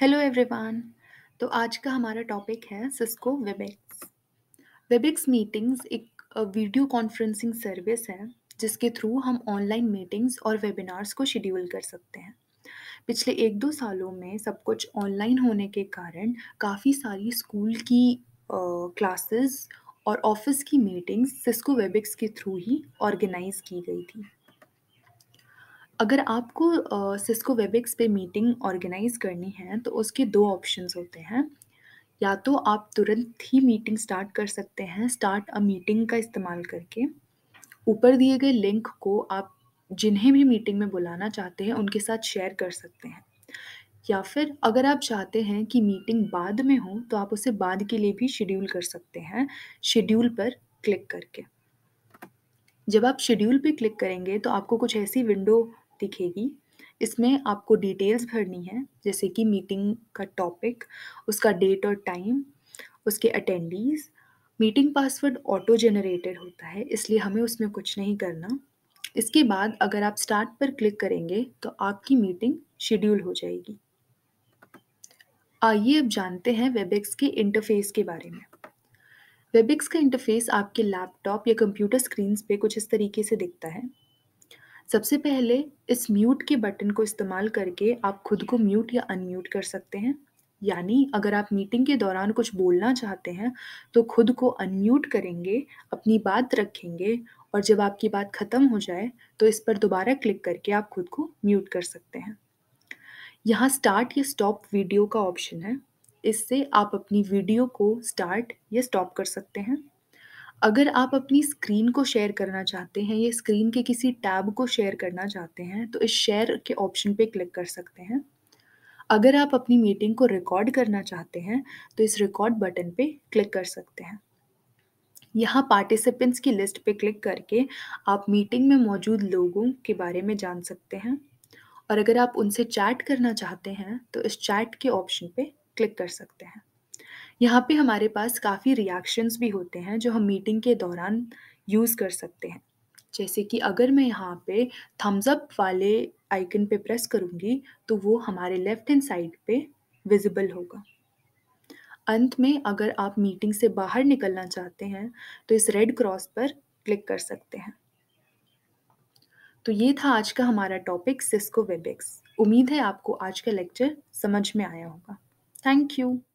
hello everyone तो आज का हमारा टॉपिक है सिस्को वेबिक्स वेबिक्स मीटिंग्स एक वीडियो कॉन्फ्रेंसिंग सर्विस है जिसके थ्रू हम ऑनलाइन मीटिंग्स और वेबिनार्स को शेड्यूल कर सकते हैं पिछले एक दो सालों में सब कुछ ऑनलाइन होने के कारण काफ़ी सारी स्कूल की क्लासेस और ऑफिस की मीटिंग्स सिस्को वेबिक्स के थ्रू ही ऑर्गेनाइज की गई थी अगर आपको सिस्को वेबिक्स पे मीटिंग ऑर्गेनाइज करनी है तो उसके दो ऑप्शंस होते हैं या तो आप तुरंत ही मीटिंग स्टार्ट कर सकते हैं स्टार्ट अ मीटिंग का इस्तेमाल करके ऊपर दिए गए लिंक को आप जिन्हें भी मीटिंग में बुलाना चाहते हैं उनके साथ शेयर कर सकते हैं या फिर अगर आप चाहते हैं कि मीटिंग बाद में हो तो आप उसे बाद के लिए भी शेड्यूल कर सकते हैं शेड्यूल पर क्लिक करके जब आप शेड्यूल पे क्लिक करेंगे तो आपको कुछ ऐसी विंडो दिखेगी इसमें आपको डिटेल्स भरनी है जैसे कि मीटिंग का टॉपिक उसका डेट और टाइम उसके attendees meeting password auto generated होता है इसलिए हमें उसमें कुछ नहीं करना इसके बाद अगर आप स्टार्ट पर क्लिक करेंगे तो आपकी मीटिंग शेड्यूल हो जाएगी आइए अब जानते हैं वेबिक्स के इंटरफेस के बारे में वेबिक्स का इंटरफेस आपके लैपटॉप या कंप्यूटर स्क्रीन पे कुछ इस तरीके से दिखता है सबसे पहले इस म्यूट के बटन को इस्तेमाल करके आप खुद को म्यूट या अनम्यूट कर सकते हैं यानी अगर आप मीटिंग के दौरान कुछ बोलना चाहते हैं तो खुद को अनम्यूट करेंगे अपनी बात रखेंगे और जब आपकी बात ख़त्म हो जाए तो इस पर दोबारा क्लिक करके आप खुद को म्यूट कर सकते हैं यहाँ स्टार्ट या स्टॉप वीडियो का ऑप्शन है इससे आप अपनी वीडियो को स्टार्ट या स्टॉप कर सकते हैं अगर आप अपनी स्क्रीन को शेयर करना चाहते हैं या स्क्रीन के किसी टैब को शेयर करना चाहते हैं तो इस शेयर के ऑप्शन पे क्लिक कर सकते हैं अगर आप अपनी मीटिंग को रिकॉर्ड करना चाहते हैं तो इस रिकॉर्ड बटन पे क्लिक कर सकते हैं यहाँ पार्टिसिपेंट्स की लिस्ट पे क्लिक करके आप मीटिंग में मौजूद लोगों के बारे में जान सकते हैं और अगर आप उनसे चैट करना चाहते हैं तो इस चैट के ऑप्शन पे क्लिक कर सकते हैं यहाँ पे हमारे पास काफ़ी रिएक्शंस भी होते हैं जो हम मीटिंग के दौरान यूज़ कर सकते हैं जैसे कि अगर मैं यहाँ पे थम्स अप वाले आइकन पे प्रेस करूँगी तो वो हमारे लेफ्ट हैंड साइड पे विजिबल होगा अंत में अगर आप मीटिंग से बाहर निकलना चाहते हैं तो इस रेड क्रॉस पर क्लिक कर सकते हैं तो ये था आज का हमारा टॉपिक सिस्को वेबिक्स उम्मीद है आपको आज का लेक्चर समझ में आया होगा थैंक यू